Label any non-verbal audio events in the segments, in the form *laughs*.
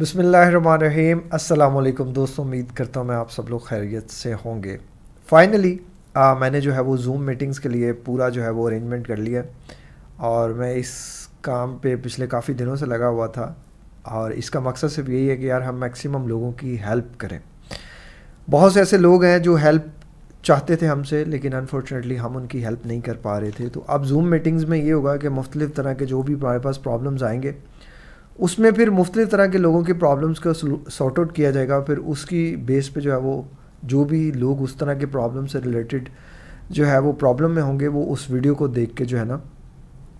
बसमीम अल्लाम दोस्तों उम्मीद करता हूँ मैं आप सब लोग खैरियत से होंगे फाइनली मैंने जो है वो जूम मीटिंग्स के लिए पूरा जो है वो अरेंजमेंट कर लिया और मैं इस काम पे पिछले काफ़ी दिनों से लगा हुआ था और इसका मकसद सिर्फ यही है कि यार हम मैक्सिमम लोगों की हेल्प करें बहुत से ऐसे लोग हैं जो हेल्प चाहते थे हमसे लेकिन अनफॉर्चुनेटली हम उनकी हेल्प नहीं कर पा रहे थे तो अब जूम मीटिंग्स में ये होगा कि मुख्तलिफ़ तरह के जो भी हमारे पास प्रॉब्लम्स आएंगे उसमें फिर मुख्तलि तरह के लोगों की प्रॉब्लम्स को सॉर्ट आउट किया जाएगा फिर उसकी बेस पे जो है वो जो भी लोग उस तरह के प्रॉब्लम से रिलेटेड जो है वो प्रॉब्लम में होंगे वो उस वीडियो को देख के जो है ना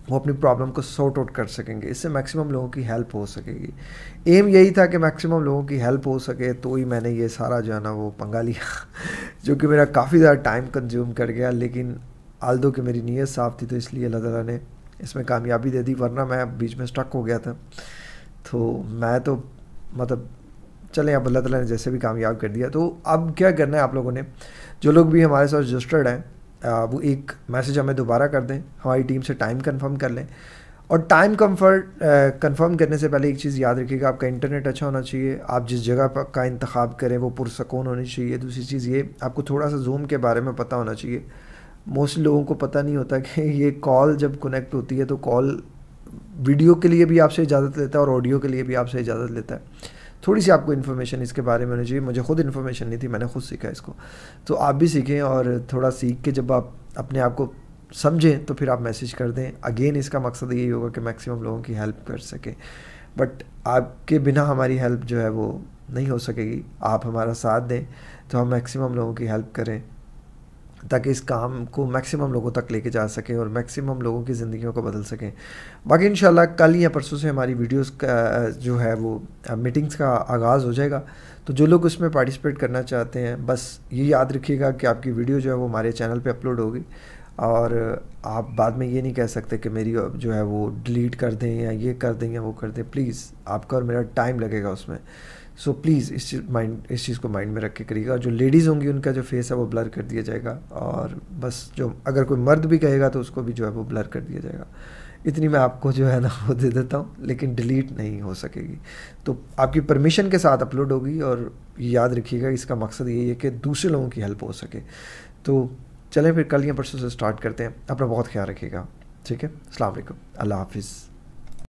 वो अपनी प्रॉब्लम को सॉर्ट आउट कर सकेंगे इससे मैक्सिमम लोगों की हेल्प हो सकेगी एम यही था कि मैक्सिमम लोगों की हेल्प हो सके तो ही मैंने ये सारा जो है ना वो पंगा लिया *laughs* जो कि मेरा काफ़ी ज़्यादा टाइम कंज्यूम कर गया लेकिन आल दो की मेरी नीयत साफ़ थी तो इसलिए अल्लाह तला ने इसमें कामयाबी दे दी वरना मैं बीच में स्टक हो गया था तो मैं तो मतलब चलें अब अल्लाह तला ने जैसे भी कामयाब कर दिया तो अब क्या करना है आप लोगों ने जो लोग भी हमारे साथ रजिस्टर्ड हैं वो एक मैसेज हमें दोबारा कर दें हमारी टीम से टाइम कंफर्म कर लें और टाइम कंफर्ट कंफर्म करने से पहले एक चीज़ याद रखिएगा आपका इंटरनेट अच्छा होना चाहिए आप जिस जगह पर का इंतखब करें वो पुरसकून होनी चाहिए दूसरी चीज़ ये आपको थोड़ा सा जूम के बारे में पता होना चाहिए मोस्ट लोगों को पता नहीं होता कि ये कॉल जब कनेक्ट होती है तो कॉल वीडियो के लिए भी आपसे इजाज़त लेता है और ऑडियो के लिए भी आपसे इजाज़त लेता है थोड़ी सी आपको इन्फॉर्मेशन इसके बारे में होनी चाहिए मुझे खुद इन्फॉर्मेशन नहीं थी मैंने खुद सीखा इसको तो आप भी सीखें और थोड़ा सीख के जब आप अपने आप को समझें तो फिर आप मैसेज कर दें अगेन इसका मकसद यही होगा कि मैक्सिमम लोगों की हेल्प कर सकें बट आपके बिना हमारी हेल्प जो है वो नहीं हो सकेगी आप हमारा साथ दें तो हम मैक्सिमम लोगों की हेल्प करें ताकि इस काम को मैक्सिमम लोगों तक लेके जा सकें और मैक्सिमम लोगों की ज़िंदगियों को बदल सकें बाकी इन कल या परसों से हमारी वीडियोस का जो है वो मीटिंग्स का आगाज़ हो जाएगा तो जो लोग उसमें पार्टिसिपेट करना चाहते हैं बस ये याद रखिएगा कि आपकी वीडियो जो है वो हमारे चैनल पर अपलोड होगी और आप बाद में ये नहीं कह सकते कि मेरी जो है वो डिलीट कर दें या ये कर दें या वो कर दें प्लीज़ आपका और मेरा टाइम लगेगा उसमें सो प्लीज़ इस चीज़ माइंड इस चीज़ को माइंड में रख के करिएगा जो लेडीज़ होंगी उनका जो फेस है वो ब्लर कर दिया जाएगा और बस जो अगर कोई मर्द भी कहेगा तो उसको भी जो है वो ब्लर कर दिया जाएगा इतनी मैं आपको जो है ना *laughs* वो दे देता हूँ लेकिन डिलीट नहीं हो सकेगी तो आपकी परमिशन के साथ अपलोड होगी और याद रखिएगा इसका मकसद यही है कि दूसरे लोगों की हेल्प हो सके तो चलें फिर कल या परसों से स्टार्ट करते हैं अपना बहुत ख्याल रखिएगा ठीक है अलैक्म अल्लाह हाफिज़